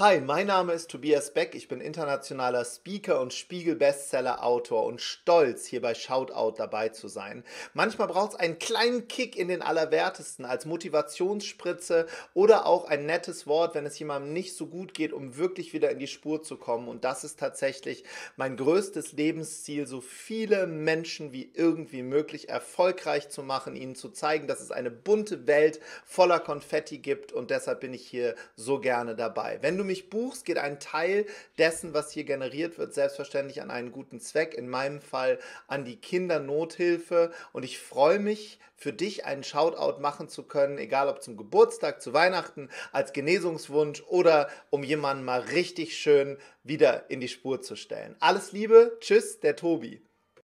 Hi, mein Name ist Tobias Beck, ich bin internationaler Speaker und Spiegel-Bestseller-Autor und stolz, hier bei Shoutout dabei zu sein. Manchmal braucht es einen kleinen Kick in den Allerwertesten als Motivationsspritze oder auch ein nettes Wort, wenn es jemandem nicht so gut geht, um wirklich wieder in die Spur zu kommen. Und das ist tatsächlich mein größtes Lebensziel, so viele Menschen wie irgendwie möglich erfolgreich zu machen, ihnen zu zeigen, dass es eine bunte Welt voller Konfetti gibt und deshalb bin ich hier so gerne dabei. Wenn du mich buchst, geht ein Teil dessen, was hier generiert wird, selbstverständlich an einen guten Zweck, in meinem Fall an die Kindernothilfe. Und ich freue mich, für dich einen Shoutout machen zu können, egal ob zum Geburtstag, zu Weihnachten, als Genesungswunsch oder um jemanden mal richtig schön wieder in die Spur zu stellen. Alles Liebe, tschüss, der Tobi.